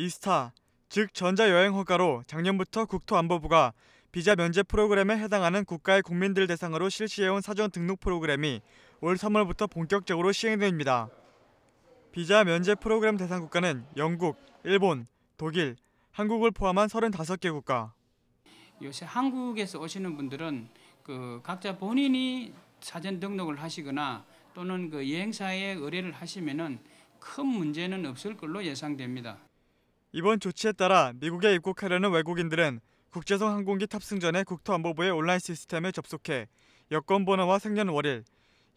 이스타 즉 전자여행 허가로 작년부터 국토안보부가 비자 면제 프로그램에 해당하는 국가의 국민들 대상으로 실시해온 사전 등록 프로그램이 올 3월부터 본격적으로 시행됩니다. 비자 면제 프로그램 대상 국가는 영국, 일본, 독일, 한국을 포함한 35개 국가. 요새 한국에서 오시는 분들은 그 각자 본인이 사전 등록을 하시거나 또는 그 여행사에 의뢰를 하시면은 큰 문제는 없을 걸로 예상됩니다. 이번 조치에 따라 미국에 입국하려는 외국인들은 국제선 항공기 탑승 전에 국토안보부의 온라인 시스템에 접속해 여권 번호와 생년월일,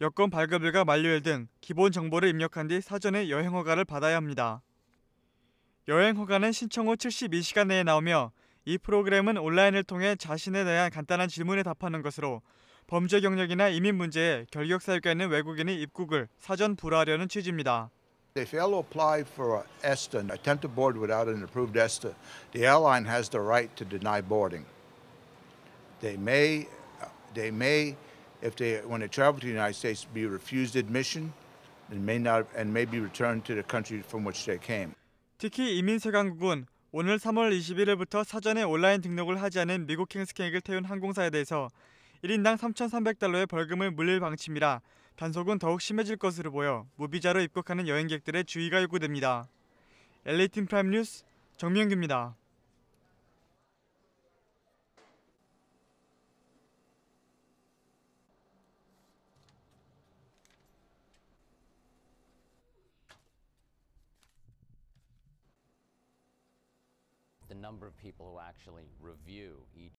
여권 발급일과 만료일 등 기본 정보를 입력한 뒤 사전에 여행 허가를 받아야 합니다. 여행 허가는 신청 후 72시간 내에 나오며 이 프로그램은 온라인을 통해 자신에 대한 간단한 질문에 답하는 것으로 범죄 경력이나 이민 문제에 결격 사유가 있는 외국인이 입국을 사전 불허하려는 취지입니다. If Yellow applied for an ESTA and attempt to board without an approved ESTA, the airline has the right to deny boarding. They may, they may, if they when they travel to the United States, be refused admission, and may not and may be returned to the country from which they came. 특히 이민세관국은 오늘 3월 21일부터 사전에 온라인 등록을 하지 않은 미국 킹스케이크를 태운 항공사에 대해서 1인당 3,300달러의 벌금을 물릴 방침이라 단속은 더욱 심해질 것으로 보여 무비자로 입국하는 여행객들의 주의가 요구됩니다. 엘레이 프라임 뉴스 정명규입니다.